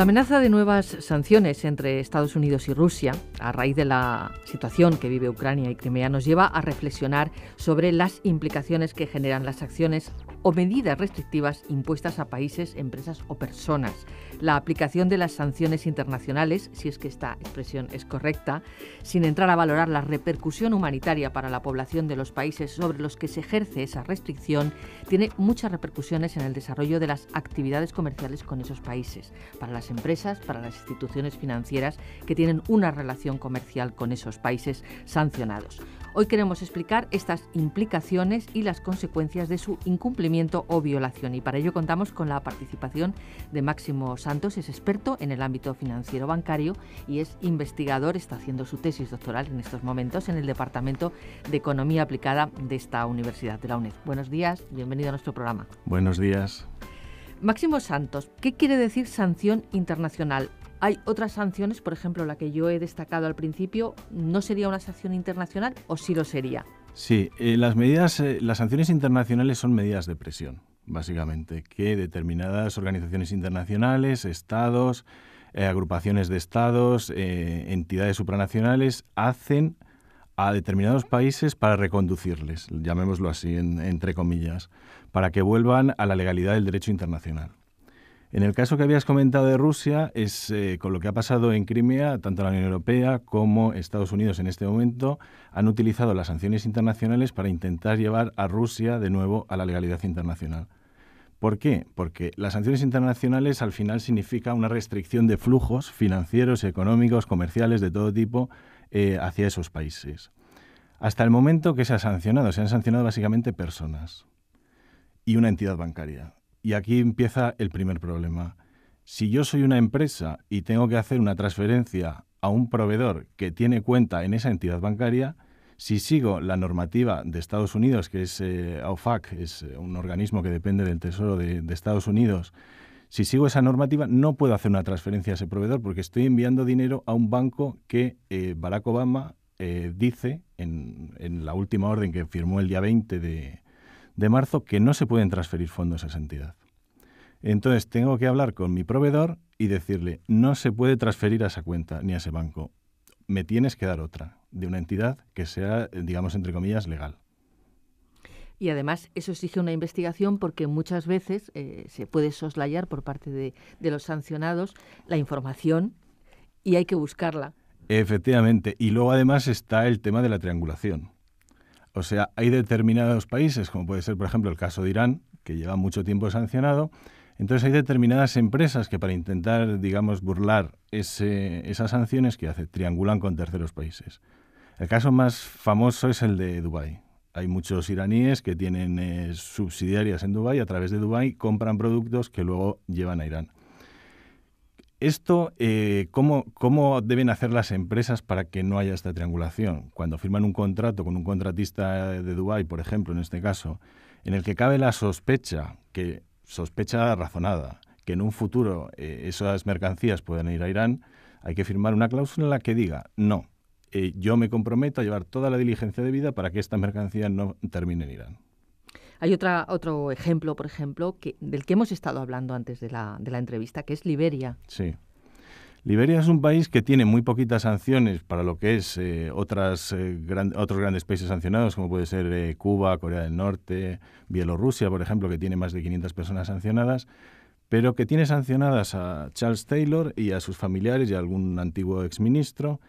La amenaza de nuevas sanciones entre Estados Unidos y Rusia, a raíz de la situación que vive Ucrania y Crimea, nos lleva a reflexionar sobre las implicaciones que generan las acciones o medidas restrictivas impuestas a países, empresas o personas. La aplicación de las sanciones internacionales, si es que esta expresión es correcta, sin entrar a valorar la repercusión humanitaria para la población de los países sobre los que se ejerce esa restricción, tiene muchas repercusiones en el desarrollo de las actividades comerciales con esos países, para las empresas, para las instituciones financieras que tienen una relación comercial con esos países sancionados. Hoy queremos explicar estas implicaciones y las consecuencias de su incumplimiento o violación y para ello contamos con la participación de Máximo Santos, es experto en el ámbito financiero bancario y es investigador, está haciendo su tesis doctoral en estos momentos en el Departamento de Economía Aplicada de esta Universidad de la UNED. Buenos días, bienvenido a nuestro programa. Buenos días. Máximo Santos, ¿qué quiere decir sanción internacional? Hay otras sanciones, por ejemplo, la que yo he destacado al principio, ¿no sería una sanción internacional o sí lo sería? Sí, eh, las medidas, eh, las sanciones internacionales son medidas de presión, básicamente, que determinadas organizaciones internacionales, estados, eh, agrupaciones de estados, entidades supranacionales hacen a determinados países para reconducirles, llamémoslo así, entre comillas, para que vuelvan a la legalidad del derecho internacional. En el caso que habías comentado de Rusia, es eh, con lo que ha pasado en Crimea, tanto la Unión Europea como Estados Unidos en este momento han utilizado las sanciones internacionales para intentar llevar a Rusia de nuevo a la legalidad internacional. ¿Por qué? Porque las sanciones internacionales al final significa una restricción de flujos financieros, económicos, comerciales, de todo tipo, eh, hacia esos países. Hasta el momento que se ha sancionado, se han sancionado básicamente personas y una entidad bancaria. Y aquí empieza el primer problema. Si yo soy una empresa y tengo que hacer una transferencia a un proveedor que tiene cuenta en esa entidad bancaria, si sigo la normativa de Estados Unidos, que es eh, Aofac, es eh, un organismo que depende del Tesoro de, Estados Unidos, si sigo esa normativa, no puedo hacer una transferencia a ese proveedor porque estoy enviando dinero a un banco que eh, Barack Obama dice en, la última orden que firmó el día 20 de, de marzo que no se pueden transferir fondos a esa entidad. Entonces tengo que hablar con mi proveedor y decirle, no se puede transferir a esa cuenta ni a ese banco. Me tienes que dar otra, de una entidad que sea, digamos, entre comillas, legal. Y además eso exige una investigación porque muchas veces eh, se puede soslayar por parte de, de los sancionados la información y hay que buscarla. Efectivamente. Y luego además está el tema de la triangulación. O sea, hay determinados países, como puede ser, por ejemplo, el caso de Irán, que lleva mucho tiempo sancionado. Entonces hay determinadas empresas que para intentar, digamos, burlar esas sanciones que hace, triangulan con terceros países. El caso más famoso es el de Dubái. Hay muchos iraníes que tienen eh, subsidiarias en Dubái, a través de Dubái compran productos que luego llevan a Irán. ¿Esto eh, ¿cómo, deben hacer las empresas para que no haya esta triangulación? Cuando firman un contrato con un contratista de Dubái, por ejemplo, en este caso, en el que cabe la sospecha, que sospecha razonada, que en un futuro eh, esas mercancías pueden ir a Irán, hay que firmar una cláusula en la que diga, no, eh, yo me comprometo a llevar toda la diligencia debida para que esta mercancía no termine en Irán. Hay otra, otro ejemplo, por ejemplo, del que hemos estado hablando antes de la, de la entrevista, que es Liberia. Sí. Liberia es un país que tiene muy poquitas sanciones para lo que es eh, otras, eh, otros grandes países sancionados, como puede ser eh, Cuba, Corea del Norte, Bielorrusia, por ejemplo, que tiene más de 500 personas sancionadas, pero que tiene sancionadas a Charles Taylor y a sus familiares y a algún antiguo exministro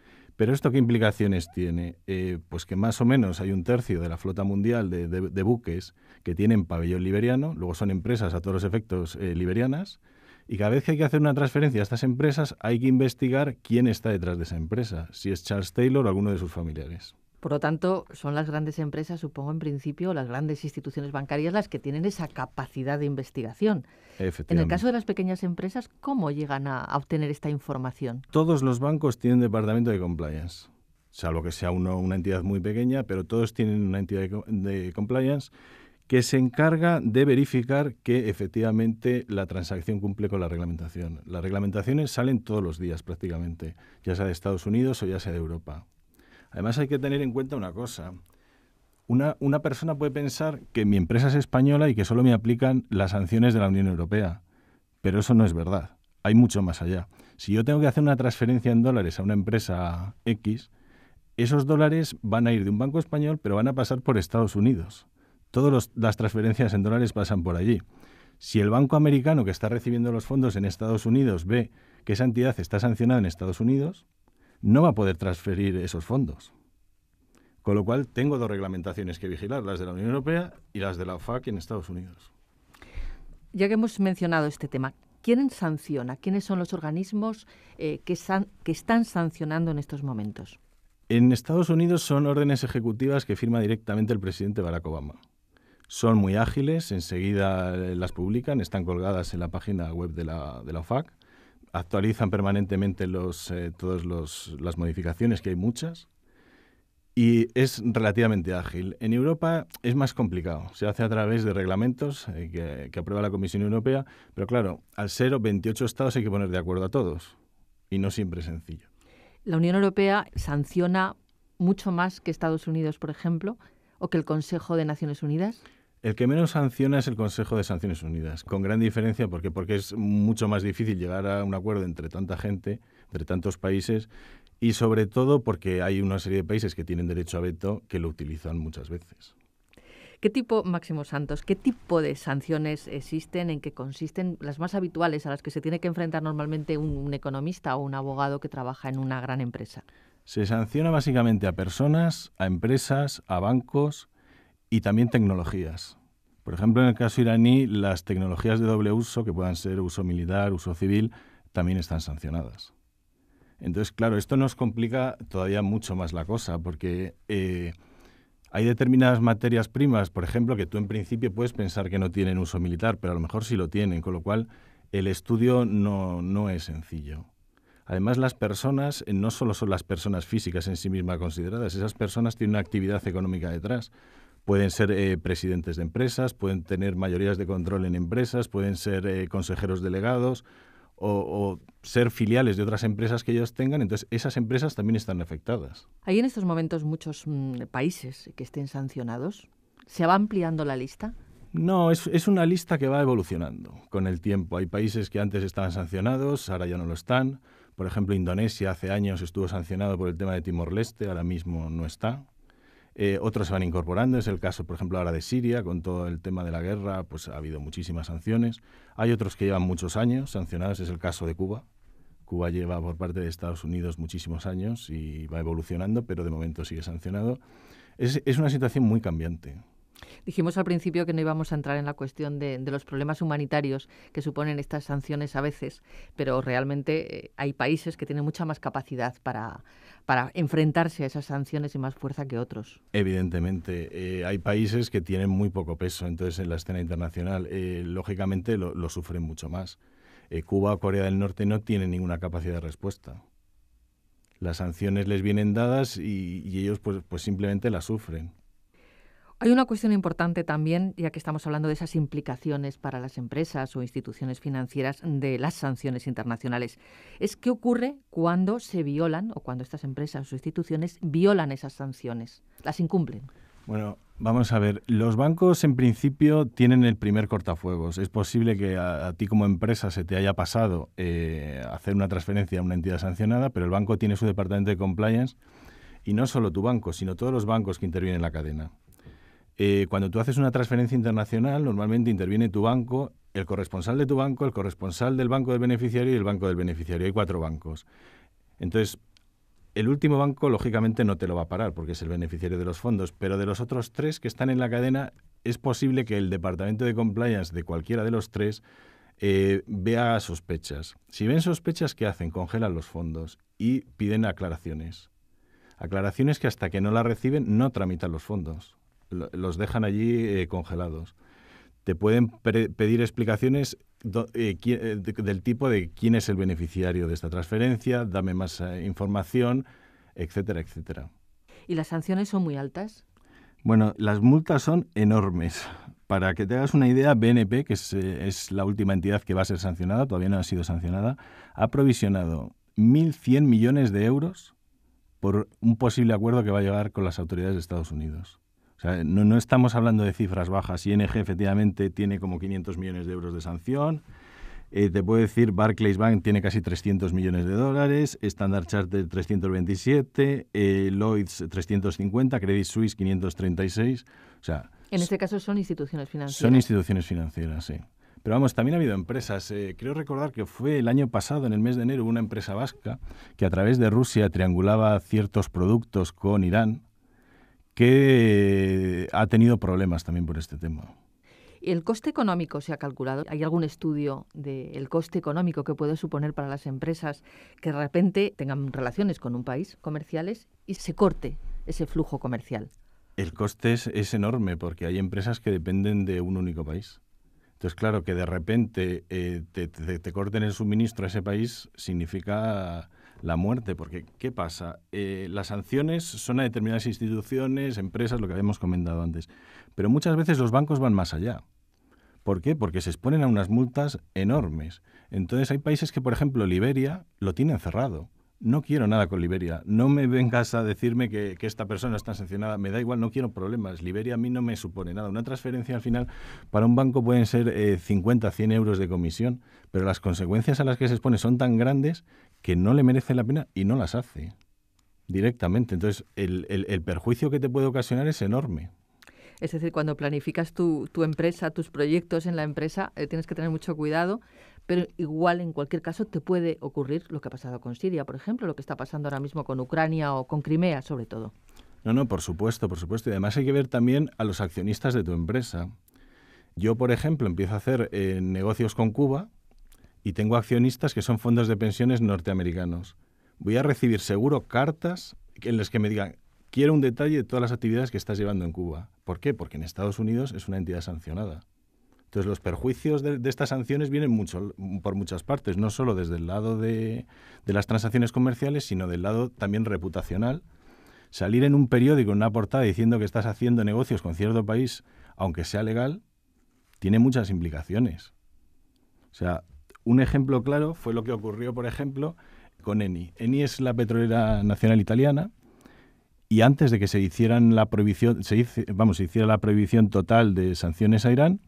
pero esto qué implicaciones tiene? Eh, pues que más o menos hay un tercio de la flota mundial de, buques que tienen pabellón liberiano, luego son empresas a todos los efectos eh, liberianas, y cada vez que hay que hacer una transferencia a estas empresas hay que investigar quién está detrás de esa empresa, si es Charles Taylor o alguno de sus familiares. Por lo tanto, son las grandes empresas, supongo en principio, las grandes instituciones bancarias las que tienen esa capacidad de investigación. En el caso de las pequeñas empresas, ¿cómo llegan a, obtener esta información? Todos los bancos tienen departamento de compliance, salvo que sea una entidad muy pequeña, pero todos tienen una entidad de compliance que se encarga de verificar que efectivamente la transacción cumple con la reglamentación. Las reglamentaciones salen todos los días prácticamente, ya sea de Estados Unidos o ya sea de Europa. Además hay que tener en cuenta una cosa. Una, una persona puede pensar que mi empresa es española y que solo me aplican las sanciones de la Unión Europea, pero eso no es verdad. Hay mucho más allá. Si yo tengo que hacer una transferencia en dólares a una empresa X, esos dólares van a ir de un banco español, pero van a pasar por Estados Unidos. Todas las transferencias en dólares pasan por allí. Si el banco americano que está recibiendo los fondos en Estados Unidos ve que esa entidad está sancionada en Estados Unidos, no va a poder transferir esos fondos. Con lo cual, tengo dos reglamentaciones que vigilar, las de la Unión Europea y las de la OFAC en Estados Unidos. Ya que hemos mencionado este tema, ¿quién sanciona? ¿Quiénes son los organismos eh, que, que están sancionando en estos momentos? En Estados Unidos son órdenes ejecutivas que firma directamente el presidente Barack Obama. Son muy ágiles, enseguida eh, las publican, están colgadas en la página web de la, de la OFAC actualizan permanentemente los, eh, todas las modificaciones, que hay muchas, y es relativamente ágil. En Europa es más complicado, se hace a través de reglamentos eh, que, que, aprueba la Comisión Europea, pero claro, al ser 28 estados hay que poner de acuerdo a todos, y no siempre es sencillo. La Unión Europea sanciona mucho más que Estados Unidos, por ejemplo, o que el Consejo de Naciones Unidas. El que menos sanciona es el Consejo de Sanciones Unidas, con gran diferencia porque, porque es mucho más difícil llegar a un acuerdo entre tanta gente, entre tantos países, y sobre todo porque hay una serie de países que tienen derecho a veto que lo utilizan muchas veces. ¿Qué tipo, Máximo Santos, qué tipo de sanciones existen, en qué consisten las más habituales a las que se tiene que enfrentar normalmente un economista o un abogado que trabaja en una gran empresa? Se sanciona básicamente a personas, a empresas, a bancos, y también tecnologías. Por ejemplo, en el caso iraní, las tecnologías de doble uso, que puedan ser uso militar, uso civil, también están sancionadas. Entonces, claro, esto nos complica todavía mucho más la cosa, porque eh, hay determinadas materias primas, por ejemplo, que tú en principio puedes pensar que no tienen uso militar, pero a lo mejor sí lo tienen, con lo cual el estudio no, no es sencillo. Además, las personas eh, no solo son las personas físicas en sí mismas consideradas, esas personas tienen una actividad económica detrás pueden ser eh, presidentes de empresas, pueden tener mayorías de control en empresas, pueden ser eh, consejeros delegados o, ser filiales de otras empresas que ellos tengan. Entonces, esas empresas también están afectadas. ¿Hay en estos momentos muchos mm, países que estén sancionados? ¿Se va ampliando la lista? No, es, es, una lista que va evolucionando con el tiempo. Hay países que antes estaban sancionados, ahora ya no lo están. Por ejemplo, Indonesia hace años estuvo sancionado por el tema de Timor-Leste, ahora mismo no está. Eh, otros se van incorporando, es el caso, por ejemplo, ahora de Siria, con todo el tema de la guerra, pues ha habido muchísimas sanciones. Hay otros que llevan muchos años sancionados, es el caso de Cuba. Cuba lleva por parte de Estados Unidos muchísimos años y va evolucionando, pero de momento sigue sancionado. es una situación muy cambiante. Dijimos al principio que no íbamos a entrar en la cuestión de, los problemas humanitarios que suponen estas sanciones a veces, pero realmente eh, hay países que tienen mucha más capacidad para, enfrentarse a esas sanciones y más fuerza que otros. Evidentemente, eh, hay países que tienen muy poco peso entonces en la escena internacional. Eh, lógicamente lo, sufren mucho más. Cuba o Corea del Norte no tienen ninguna capacidad de respuesta. Las sanciones les vienen dadas y, ellos pues, pues simplemente las sufren. Hay una cuestión importante también, ya que estamos hablando de esas implicaciones para las empresas o instituciones financieras de las sanciones internacionales. Es qué ocurre cuando se violan o cuando estas empresas o instituciones violan esas sanciones, las incumplen. Bueno, vamos a ver. Los bancos en principio tienen el primer cortafuegos. Es posible que a, ti como empresa se te haya pasado eh, hacer una transferencia a una entidad sancionada, pero el banco tiene su departamento de compliance y no solo tu banco, sino todos los bancos que intervienen en la cadena. Eh, cuando tú haces una transferencia internacional, normalmente interviene tu banco, el corresponsal de tu banco, el corresponsal del banco del beneficiario y el banco del beneficiario. Hay cuatro bancos. Entonces, el último banco, lógicamente, no te lo va a parar porque es el beneficiario de los fondos, pero de los otros tres que están en la cadena, es posible que el departamento de compliance de cualquiera de los tres eh, vea sospechas. Si ven sospechas, ¿qué hacen? Congelan los fondos y piden aclaraciones. Aclaraciones que hasta que no las reciben no tramitan los fondos los dejan allí eh, congelados. Te pueden pedir explicaciones eh, eh, del tipo de quién es el beneficiario de esta transferencia, dame más información, etcétera, etcétera. ¿Y las sanciones son muy altas? Bueno, las multas son enormes. Para que te hagas una idea, BNP, que es, es la última entidad que va a ser sancionada, todavía no ha sido sancionada, ha provisionado 1.100 millones de euros por un posible acuerdo que va a llegar con las autoridades de Estados Unidos no, estamos hablando de cifras bajas. ING efectivamente tiene como 500 millones de euros de sanción. Eh, te puedo decir, Barclays Bank tiene casi 300 millones de dólares, Standard Charter 327, eh, Lloyds 350, Credit Suisse 536. O sea, en este caso son instituciones financieras. Son instituciones financieras, sí. Pero vamos, también ha habido empresas. Eh, creo recordar que fue el año pasado, en el mes de enero, una empresa vasca que a través de Rusia triangulaba ciertos productos con Irán que ha tenido problemas también por este tema. ¿El coste económico se ha calculado? ¿Hay algún estudio del coste económico que puede suponer para las empresas que de repente tengan relaciones con un país comerciales y se corte ese flujo comercial? El coste es, enorme porque hay empresas que dependen de un único país. Entonces, claro, que de repente eh, te corten el suministro a ese país significa la muerte, porque ¿qué pasa? Eh, las sanciones son a determinadas instituciones, empresas, lo que habíamos comentado antes, pero muchas veces los bancos van más allá. ¿Por qué? Porque se exponen a unas multas enormes. Entonces hay países que, por ejemplo, Liberia lo tienen cerrado. No quiero nada con Liberia. No me vengas a decirme que, esta persona está sancionada. Me da igual, no quiero problemas. Liberia a mí no me supone nada. Una transferencia al final para un banco pueden ser 50, eh, 100 euros de comisión, pero las consecuencias a las que se expone son tan grandes que no le merece la pena y no las hace directamente. Entonces, el, perjuicio que te puede ocasionar es enorme. Es decir, cuando planificas tu, empresa, tus proyectos en la empresa, eh, tienes que tener mucho cuidado, pero igual en cualquier caso te puede ocurrir lo que ha pasado con Siria, por ejemplo, lo que está pasando ahora mismo con Ucrania o con Crimea, sobre todo. No, no, por supuesto, por supuesto. Y además hay que ver también a los accionistas de tu empresa. Yo, por ejemplo, empiezo a hacer eh, negocios con Cuba y tengo accionistas que son fondos de pensiones norteamericanos. Voy a recibir seguro cartas en las que me digan, quiero un detalle de todas las actividades que estás llevando en Cuba. ¿Por qué? Porque en Estados Unidos es una entidad sancionada. Entonces los perjuicios de, estas sanciones vienen mucho, por muchas partes, no solo desde el lado de, de las transacciones comerciales, sino del lado también reputacional. Salir en un periódico, en una portada, diciendo que estás haciendo negocios con cierto país, aunque sea legal, tiene muchas implicaciones. O sea, un ejemplo claro fue lo que ocurrió, por ejemplo, con Eni. Eni es la petrolera nacional italiana y antes de que se hicieran la prohibición, se vamos, hiciera la prohibición total de sanciones a Irán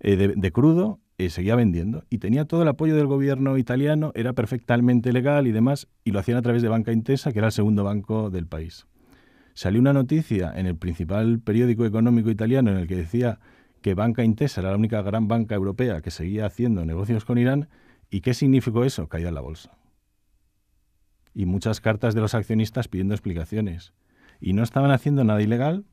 eh, de, crudo, eh, seguía vendiendo y tenía todo el apoyo del gobierno italiano, era perfectamente legal y demás, y lo hacían a través de Banca Intesa, que era el segundo banco del país. Salió una noticia en el principal periódico económico italiano en el que decía que Banca Intesa era la única gran banca europea que seguía haciendo negocios con Irán. ¿Y qué significó eso? Caída en la bolsa. Y muchas cartas de los accionistas pidiendo explicaciones. Y no estaban haciendo nada ilegal,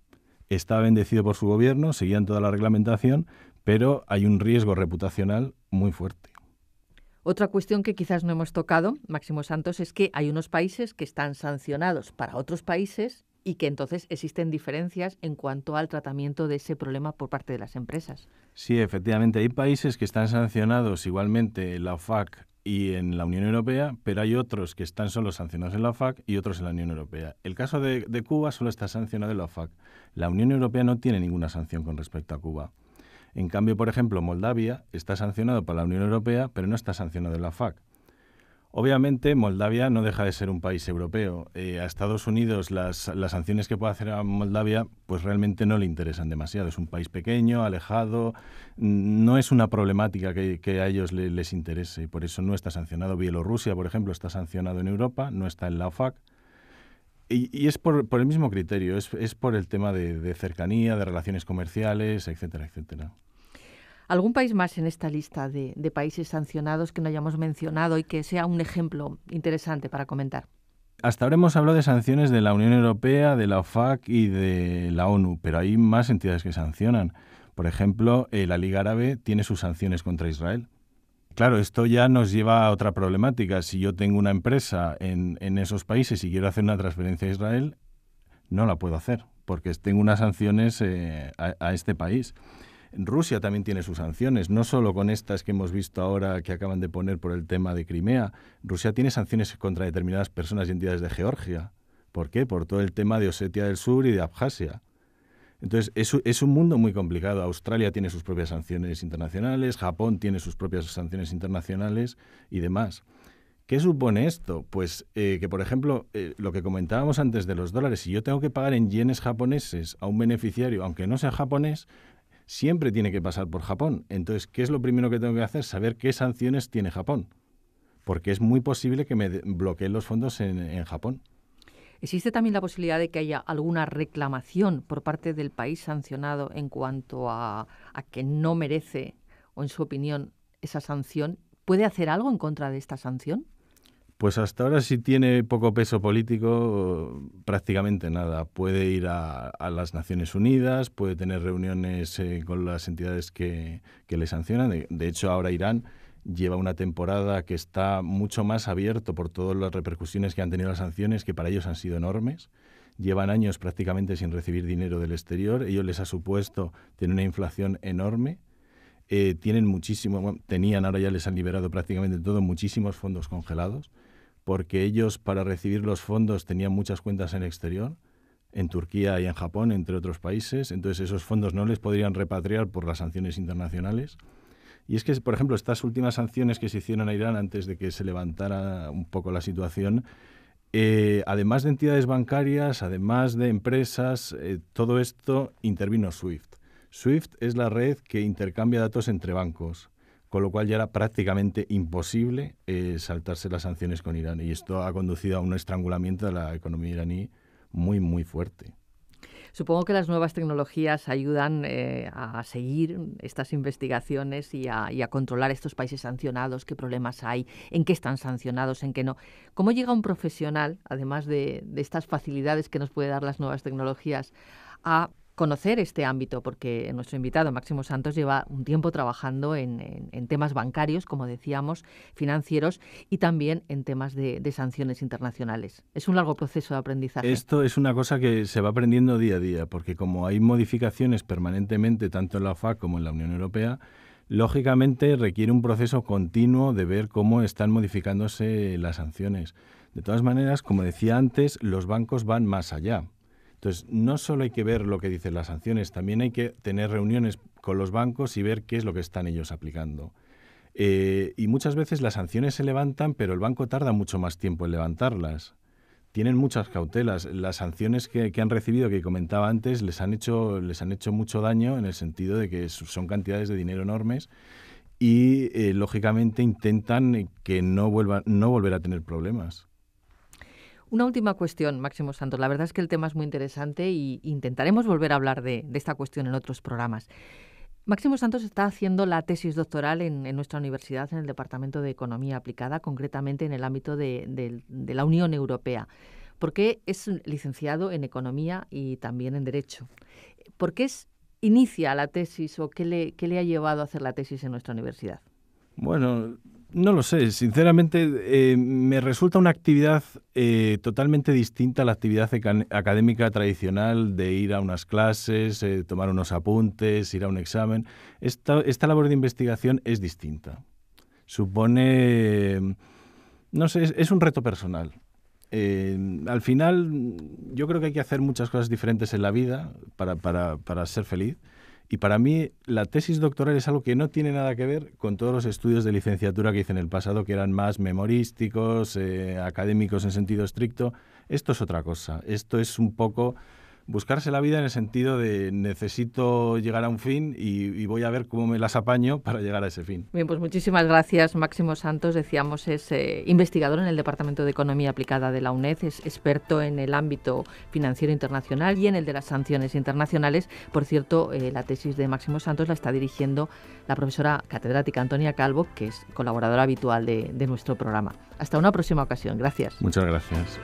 estaba bendecido por su gobierno, seguían toda la reglamentación, pero hay un riesgo reputacional muy fuerte. Otra cuestión que quizás no hemos tocado, Máximo Santos, es que hay unos países que están sancionados para otros países y que entonces existen diferencias en cuanto al tratamiento de ese problema por parte de las empresas. Sí, efectivamente, hay países que están sancionados igualmente en la FAC y en la Unión Europea, pero hay otros que están solo sancionados en la FAC y otros en la Unión Europea. El caso de, Cuba solo está sancionado en la FAC. La Unión Europea no tiene ninguna sanción con respecto a Cuba. En cambio, por ejemplo, Moldavia está sancionado por la Unión Europea, pero no está sancionado en la FAC. Obviamente, Moldavia no deja de ser un país europeo. Eh, a Estados Unidos las, sanciones que puede hacer a Moldavia pues realmente no le interesan demasiado. Es un país pequeño, alejado, mm, no es una problemática que, a ellos les interese. y Por eso no está sancionado. Bielorrusia, por ejemplo, está sancionado en Europa, no está en la OFAC. Y, es por, el mismo criterio, es, por el tema de, de cercanía, de relaciones comerciales, etcétera, etcétera. ¿Algún país más en esta lista de, países sancionados que no hayamos mencionado y que sea un ejemplo interesante para comentar? Hasta ahora hemos hablado de sanciones de la Unión Europea, de la OFAC y de la ONU, pero hay más entidades que sancionan. Por ejemplo, eh, la Liga Árabe tiene sus sanciones contra Israel. Claro, esto ya nos lleva a otra problemática. Si yo tengo una empresa en, esos países y quiero hacer una transferencia a Israel, no la puedo hacer porque tengo unas sanciones eh, a este país. Rusia también tiene sus sanciones, no solo con estas que hemos visto ahora que acaban de poner por el tema de Crimea. Rusia tiene sanciones contra determinadas personas y entidades de Georgia. ¿Por qué? Por todo el tema de Osetia del Sur y de Abjasia. Entonces, es, un mundo muy complicado. Australia tiene sus propias sanciones internacionales, Japón tiene sus propias sanciones internacionales y demás. ¿Qué supone esto? Pues eh, que, por ejemplo, eh, lo que comentábamos antes de los dólares, si yo tengo que pagar en yenes japoneses a un beneficiario, aunque no sea japonés, siempre tiene que pasar por Japón. Entonces, ¿qué es lo primero que tengo que hacer? Saber qué sanciones tiene Japón. Porque es muy posible que me bloqueen los fondos en, Japón. ¿Existe también la posibilidad de que haya alguna reclamación por parte del país sancionado en cuanto a que no merece, o en su opinión, esa sanción? ¿Puede hacer algo en contra de esta sanción? Pues hasta ahora si tiene poco peso político, prácticamente nada. Puede ir a, las Naciones Unidas, puede tener reuniones eh, con las entidades que, que le sancionan. De, hecho, ahora Irán lleva una temporada que está mucho más abierto por todas las repercusiones que han tenido las sanciones, que para ellos han sido enormes. Llevan años prácticamente sin recibir dinero del exterior. Ellos les ha supuesto tener una inflación enorme. Eh, tienen muchísimo, tenían, ahora ya les han liberado prácticamente todo, muchísimos fondos congelados porque ellos para recibir los fondos tenían muchas cuentas en el exterior, en Turquía y en Japón, entre otros países, entonces esos fondos no les podrían repatriar por las sanciones internacionales. Y es que, por ejemplo, estas últimas sanciones que se hicieron a Irán antes de que se levantara un poco la situación, eh, además de entidades bancarias, además de empresas, eh, todo esto intervino SWIFT. SWIFT es la red que intercambia datos entre bancos con lo cual ya era prácticamente imposible eh, saltarse las sanciones con Irán. Y esto ha conducido a un estrangulamiento de la economía iraní muy, muy fuerte. Supongo que las nuevas tecnologías ayudan eh, a seguir estas investigaciones y a, controlar estos países sancionados, qué problemas hay, en qué están sancionados, en qué no. ¿Cómo llega un profesional, además de, estas facilidades que nos puede dar las nuevas tecnologías, a conocer este ámbito, porque nuestro invitado, Máximo Santos, lleva un tiempo trabajando en, temas bancarios, como decíamos, financieros y también en temas de, sanciones internacionales. Es un largo proceso de aprendizaje. Esto es una cosa que se va aprendiendo día a día, porque como hay modificaciones permanentemente, tanto en la OFAC como en la Unión Europea, lógicamente requiere un proceso continuo de ver cómo están modificándose las sanciones. De todas maneras, como decía antes, los bancos van más allá entonces, no solo hay que ver lo que dicen las sanciones, también hay que tener reuniones con los bancos y ver qué es lo que están ellos aplicando. Eh, y muchas veces las sanciones se levantan, pero el banco tarda mucho más tiempo en levantarlas. Tienen muchas cautelas. Las sanciones que, han recibido, que comentaba antes, les han, hecho, les han hecho mucho daño en el sentido de que son cantidades de dinero enormes y, eh, lógicamente, intentan que no, vuelvan, no volver a tener problemas. Una última cuestión, Máximo Santos. La verdad es que el tema es muy interesante y intentaremos volver a hablar de, esta cuestión en otros programas. Máximo Santos está haciendo la tesis doctoral en, nuestra universidad, en el Departamento de Economía Aplicada, concretamente en el ámbito de, la Unión Europea. ¿Por qué es licenciado en Economía y también en Derecho? ¿Por qué es, inicia la tesis o qué le ha llevado a hacer la tesis en nuestra universidad? Bueno, no lo sé, sinceramente eh, me resulta una actividad eh, totalmente distinta a la actividad académica tradicional de ir a unas clases, eh, tomar unos apuntes, ir a un examen. Esta, labor de investigación es distinta. Supone, no sé, es, un reto personal. al final yo creo que hay que hacer muchas cosas diferentes en la vida para, para, para ser feliz y para mí la tesis doctoral es algo que no tiene nada que ver con todos los estudios de licenciatura que hice en el pasado, que eran más memorísticos, eh, académicos en sentido estricto. Esto es otra cosa. Esto es un poco buscarse la vida en el sentido de necesito llegar a un fin y, voy a ver cómo me las apaño para llegar a ese fin. Bien, pues muchísimas gracias, Máximo Santos. Decíamos, es eh, investigador en el Departamento de Economía Aplicada de la UNED, es experto en el ámbito financiero internacional y en el de las sanciones internacionales. Por cierto, eh, la tesis de Máximo Santos la está dirigiendo la profesora catedrática Antonia Calvo, que es colaboradora habitual de, de nuestro programa. Hasta una próxima ocasión. Gracias. Muchas gracias.